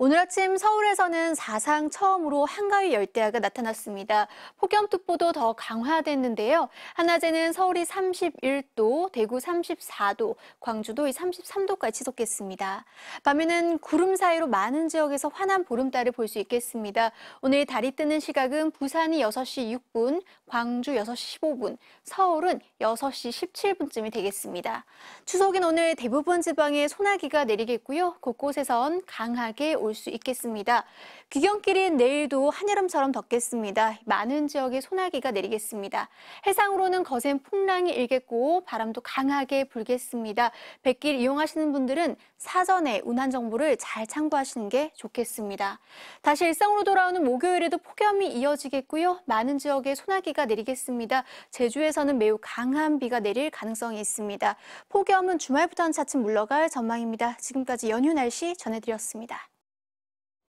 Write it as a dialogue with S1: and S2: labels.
S1: 오늘 아침 서울에서는 사상 처음으로 한가위 열대야가 나타났습니다. 폭염특보도 더 강화됐는데요. 한낮에는 서울이 31도, 대구 34도, 광주도 33도까지 치솟겠습니다. 밤에는 구름 사이로 많은 지역에서 환한 보름달을 볼 수 있겠습니다. 오늘 달이 뜨는 시각은 부산이 6시 6분, 광주 6시 15분, 서울은 6시 17분쯤이 되겠습니다. 추석인 오늘 대부분 지방에 소나기가 내리겠고요. 곳곳에선 강하게 올 올수 있겠습니다. 귀경길인 내일도 한여름처럼 덥겠습니다. 많은 지역에 소나기가 내리겠습니다. 해상으로는 거센 풍랑이 일겠고 바람도 강하게 불겠습니다. 백길 이용하시는 분들은 사전에 운한 정보를 잘 참고하시는 게 좋겠습니다. 다시 일상으로 돌아오는 목요일에도 폭염이 이어지겠고요. 많은 지역에 소나기가 내리겠습니다. 제주에서는 매우 강한 비가 내릴 가능성이 있습니다. 폭염은 주말부터는 차츰 물러갈 전망입니다. 지금까지 연휴 날씨 전해드렸습니다.